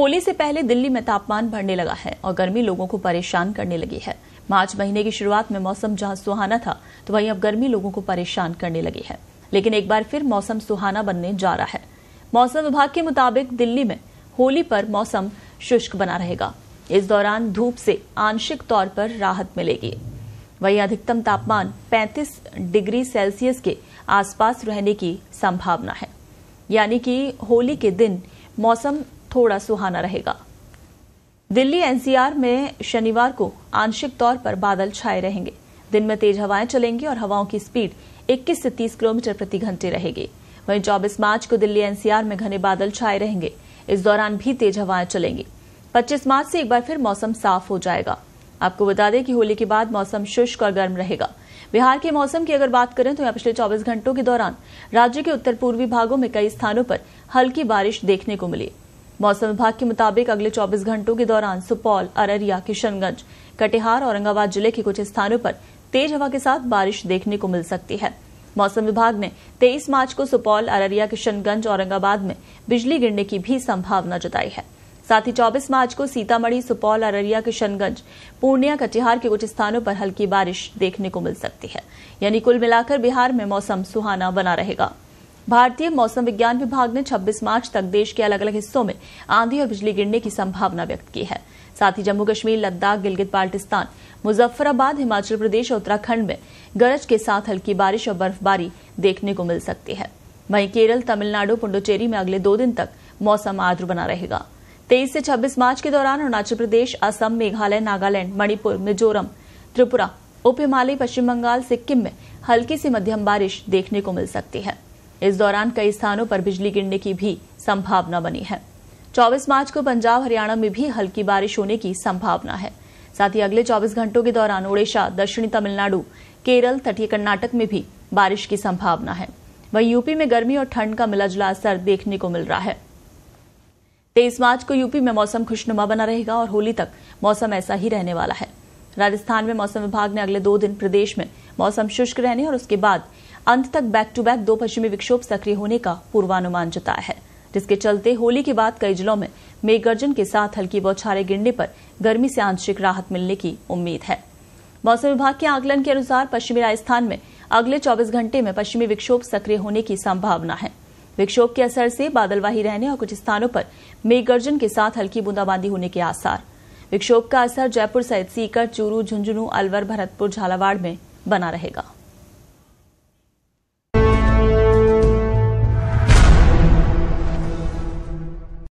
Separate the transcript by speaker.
Speaker 1: होली से पहले दिल्ली में तापमान बढ़ने लगा है और गर्मी लोगों को परेशान करने लगी है मार्च महीने की शुरुआत में मौसम जहां सुहाना था तो वहीं अब गर्मी लोगों को परेशान करने लगी है लेकिन एक बार फिर मौसम सुहाना बनने जा रहा है मौसम विभाग के मुताबिक दिल्ली में होली पर मौसम शुष्क बना रहेगा इस दौरान धूप से आंशिक तौर पर राहत मिलेगी वहीं अधिकतम तापमान 35 डिग्री सेल्सियस के आसपास रहने की संभावना है यानी कि होली के दिन मौसम थोड़ा सुहाना रहेगा दिल्ली एनसीआर में शनिवार को आंशिक तौर पर बादल छाए रहेंगे दिन में तेज हवाएं चलेंगी और हवाओं की स्पीड 21 से 30 किलोमीटर प्रति घंटे रहेगी वहीं 24 मार्च को दिल्ली एनसीआर में घने बादल छाए रहेंगे इस दौरान भी तेज हवाएं चलेंगी 25 मार्च से एक बार फिर मौसम साफ हो जाएगा आपको बता दें कि होली के बाद मौसम शुष्क और गर्म रहेगा बिहार के मौसम की अगर बात करें तो यहाँ पिछले 24 घंटों के दौरान राज्य के उत्तर पूर्वी भागों में कई स्थानों पर हल्की बारिश देखने को मिली मौसम विभाग के मुताबिक अगले 24 घंटों के दौरान सुपौल अररिया किशनगंज कटिहार औरंगाबाद जिले के कुछ स्थानों पर तेज हवा के साथ बारिश देखने को मिल सकती है मौसम विभाग ने 23 मार्च को सुपौल अररिया किशनगंज औरंगाबाद में बिजली गिरने की भी संभावना जताई है साथ ही 24 मार्च को सीतामढ़ी सुपौल अररिया किशनगंज पूर्णिया कटिहार के कुछ स्थानों पर हल्की बारिश देखने को मिल सकती है यानी कुल मिलाकर बिहार में मौसम सुहाना बना रहेगा भारतीय मौसम विज्ञान विभाग ने 26 मार्च तक देश के अलग अलग हिस्सों में आंधी और बिजली गिरने की संभावना व्यक्त की है साथ ही जम्मू कश्मीर लद्दाख गिलगित बाल्टिस्तान मुजफ्फराबाद हिमाचल प्रदेश और उत्तराखंड में गरज के साथ हल्की बारिश और बर्फबारी देखने को मिल सकती है वहीं केरल तमिलनाडु पुण्डुचेरी में अगले दो दिन तक मौसम आर्द्र बना रहेगा तेईस से छब्बीस मार्च के दौरान अरुणाचल प्रदेश असम मेघालय नागालैंड मणिपुर मिजोरम त्रिपुरा उप हिमालय पश्चिम बंगाल सिक्किम में हल्की से मध्यम बारिश देखने को मिल सकती है इस दौरान कई स्थानों पर बिजली गिरने की भी संभावना बनी है 24 मार्च को पंजाब हरियाणा में भी हल्की बारिश होने की संभावना है साथ ही अगले 24 घंटों के दौरान ओडिशा दक्षिणी तमिलनाडु केरल तटीय कर्नाटक में भी बारिश की संभावना है वहीं यूपी में गर्मी और ठंड का मिला जुला असर देखने को मिल रहा है तेईस मार्च को यूपी में मौसम खुशनुमा बना रहेगा और होली तक मौसम ऐसा ही रहने वाला है राजस्थान में मौसम विभाग ने अगले दो दिन प्रदेश में मौसम शुष्क रहने और उसके बाद अंत तक बैक टू बैक दो पश्चिमी विक्षोभ सक्रिय होने का पूर्वानुमान जताया है जिसके चलते होली के बाद कई जिलों में मेघगर्जन के साथ हल्की बौछारें गिरने पर गर्मी से आंशिक राहत मिलने की उम्मीद है मौसम विभाग के आकलन के अनुसार पश्चिमी राजस्थान में अगले 24 घंटे में पश्चिमी विक्षोभ सक्रिय होने की संभावना है विक्षोभ के असर से बादलवाही रहने और कुछ स्थानों पर मेघगर्जन के साथ हल्की बूंदाबांदी होने के आसार विक्षोभ का असर जयपुर सहित सीकर चूरू झुंझुनू अलवर भरतपुर झालावाड़ में बना रहेगा